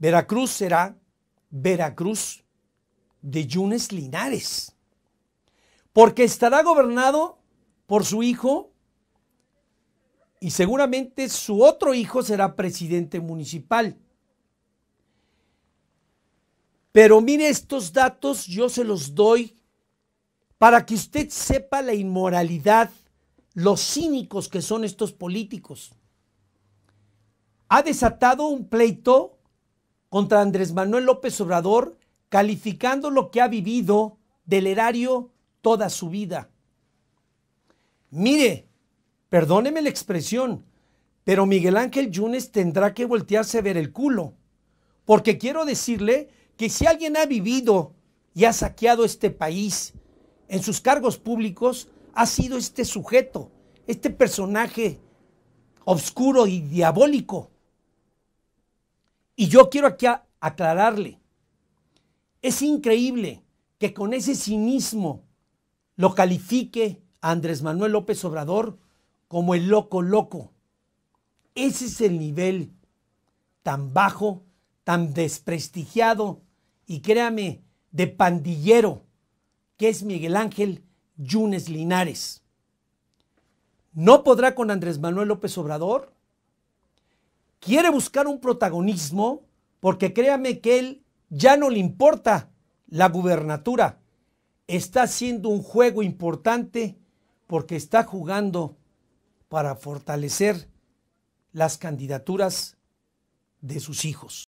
Veracruz será Veracruz de Yunes Linares, porque estará gobernado por su hijo y seguramente su otro hijo será presidente municipal. Pero mire estos datos, yo se los doy para que usted sepa la inmoralidad, los cínicos que son estos políticos. Ha desatado un pleito contra Andrés Manuel López Obrador, calificando lo que ha vivido del erario toda su vida. Mire, perdóneme la expresión, pero Miguel Ángel Yunes tendrá que voltearse a ver el culo, porque quiero decirle que si alguien ha vivido y ha saqueado este país en sus cargos públicos, ha sido este sujeto, este personaje obscuro y diabólico y yo quiero aquí aclararle, es increíble que con ese cinismo lo califique a Andrés Manuel López Obrador como el loco loco. Ese es el nivel tan bajo, tan desprestigiado y créame, de pandillero que es Miguel Ángel Yunes Linares. No podrá con Andrés Manuel López Obrador quiere buscar un protagonismo porque créame que él ya no le importa la gubernatura. Está haciendo un juego importante porque está jugando para fortalecer las candidaturas de sus hijos.